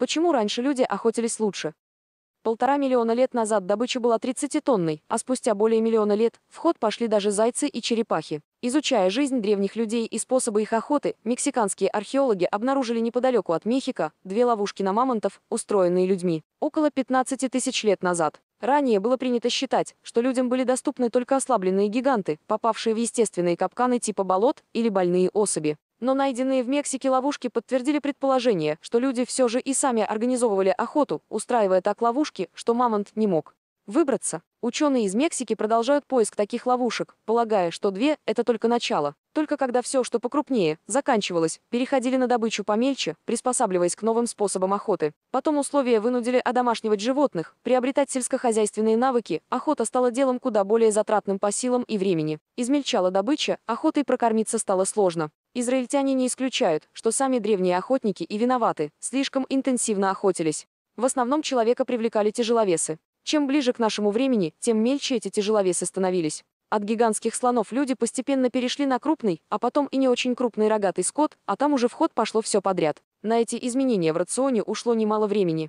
Почему раньше люди охотились лучше? Полтора миллиона лет назад добыча была 30-тонной, а спустя более миллиона лет в ход пошли даже зайцы и черепахи. Изучая жизнь древних людей и способы их охоты, мексиканские археологи обнаружили неподалеку от Мехико две ловушки на мамонтов, устроенные людьми, около 15 тысяч лет назад. Ранее было принято считать, что людям были доступны только ослабленные гиганты, попавшие в естественные капканы типа болот или больные особи. Но найденные в Мексике ловушки подтвердили предположение, что люди все же и сами организовывали охоту, устраивая так ловушки, что мамонт не мог выбраться. Ученые из Мексики продолжают поиск таких ловушек, полагая, что две – это только начало. Только когда все, что покрупнее, заканчивалось, переходили на добычу помельче, приспосабливаясь к новым способам охоты. Потом условия вынудили одомашнивать животных, приобретать сельскохозяйственные навыки, охота стала делом куда более затратным по силам и времени. Измельчала добыча, охотой прокормиться стало сложно. Израильтяне не исключают, что сами древние охотники и виноваты, слишком интенсивно охотились. В основном человека привлекали тяжеловесы. Чем ближе к нашему времени, тем мельче эти тяжеловесы становились. От гигантских слонов люди постепенно перешли на крупный, а потом и не очень крупный рогатый скот, а там уже в ход пошло все подряд. На эти изменения в рационе ушло немало времени.